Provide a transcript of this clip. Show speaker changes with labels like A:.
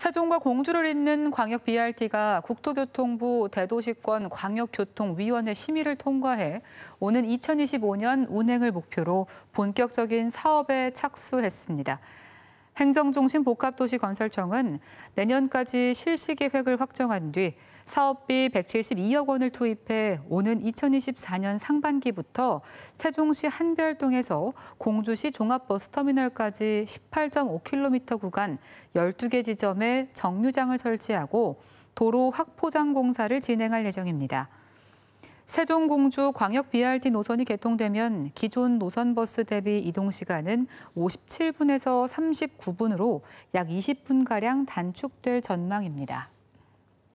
A: 세종과 공주를 잇는 광역 BRT가 국토교통부 대도시권 광역교통위원회 심의를 통과해 오는 2025년 운행을 목표로 본격적인 사업에 착수했습니다. 행정중심 복합도시건설청은 내년까지 실시 계획을 확정한 뒤 사업비 172억 원을 투입해 오는 2024년 상반기부터 세종시 한별동에서 공주시 종합버스터미널까지 18.5km 구간 12개 지점에 정류장을 설치하고 도로 확포장 공사를 진행할 예정입니다. 세종공주 광역 BRT 노선이 개통되면 기존 노선 버스 대비 이동 시간은 57분에서 39분으로 약 20분가량 단축될 전망입니다.